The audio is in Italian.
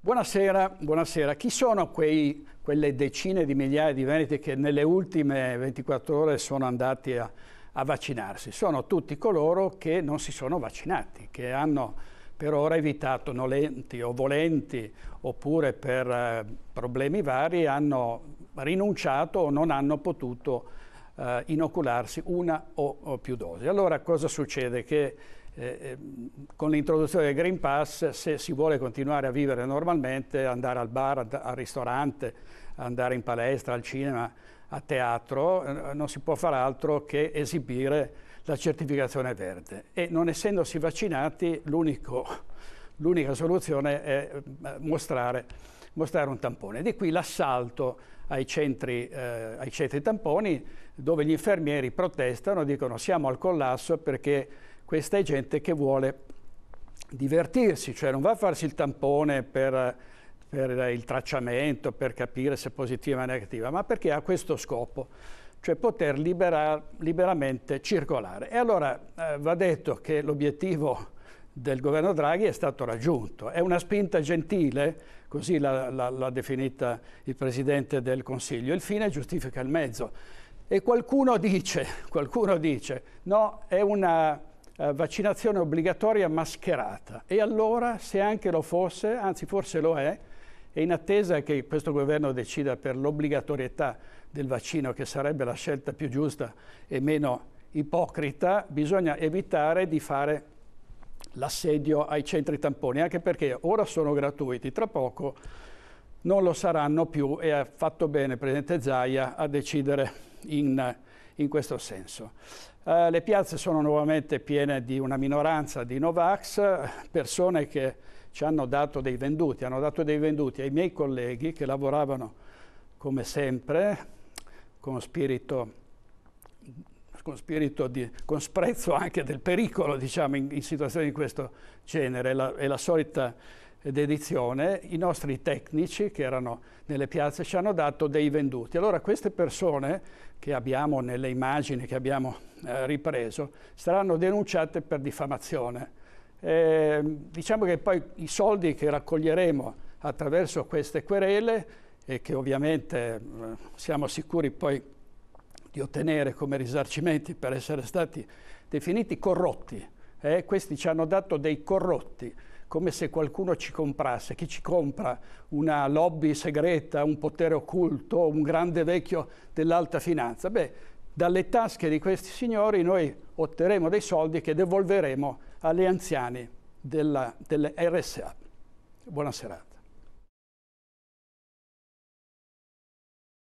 Buonasera, buonasera. Chi sono quei, quelle decine di migliaia di veneti che nelle ultime 24 ore sono andati a, a vaccinarsi? Sono tutti coloro che non si sono vaccinati, che hanno per ora evitato nolenti o volenti oppure per eh, problemi vari hanno rinunciato o non hanno potuto eh, inocularsi una o, o, più dosi. Allora cosa succede? Che eh, eh, con l'introduzione del Green Pass, se si vuole continuare a vivere normalmente, andare al bar, al ristorante, andare in palestra, al cinema, a teatro, eh, non si può fare altro che esibire la certificazione verde. E non essendosi vaccinati, l'unica soluzione è eh, mostrare, mostrare, un tampone. Di qui l'assalto ai, eh, ai centri tamponi, dove gli infermieri protestano, dicono siamo al collasso perché questa è gente che vuole divertirsi, cioè non va a farsi il tampone per, per il tracciamento, per capire se è positiva o negativa, ma perché ha questo scopo, cioè poter libera, liberamente circolare. E allora eh, va detto che l'obiettivo del governo Draghi è stato raggiunto. È una spinta gentile, così l'ha definita il Presidente del Consiglio. Il fine giustifica il mezzo. E qualcuno dice, qualcuno dice no, è una eh, vaccinazione obbligatoria mascherata. E allora, se anche lo fosse, anzi forse lo è, e in attesa che questo governo decida per l'obbligatorietà del vaccino, che sarebbe la scelta più giusta e meno ipocrita, bisogna evitare di fare l'assedio ai centri tamponi, anche perché ora sono gratuiti, tra poco non lo saranno più e ha fatto bene il Presidente Zaia a decidere in, in questo senso. Eh, le piazze sono nuovamente piene di una minoranza di Novax, persone che ci hanno dato dei venduti, hanno dato dei venduti ai miei colleghi che lavoravano come sempre, con spirito, con, spirito di, con sprezzo anche del pericolo, diciamo, in, in situazioni di questo genere. La, è la solita d'edizione, i nostri tecnici che erano nelle piazze ci hanno dato dei venduti. Allora queste persone che abbiamo nelle immagini che abbiamo eh, ripreso saranno denunciate per diffamazione. Eh, diciamo che poi i soldi che raccoglieremo attraverso queste querele e che ovviamente eh, siamo sicuri poi di ottenere come risarcimenti per essere stati definiti corrotti, eh, questi ci hanno dato dei corrotti, come se qualcuno ci comprasse. Chi ci compra una lobby segreta, un potere occulto, un grande vecchio dell'alta finanza? Beh, dalle tasche di questi signori noi otterremo dei soldi che devolveremo agli anziani della, delle RSA. Buona serata.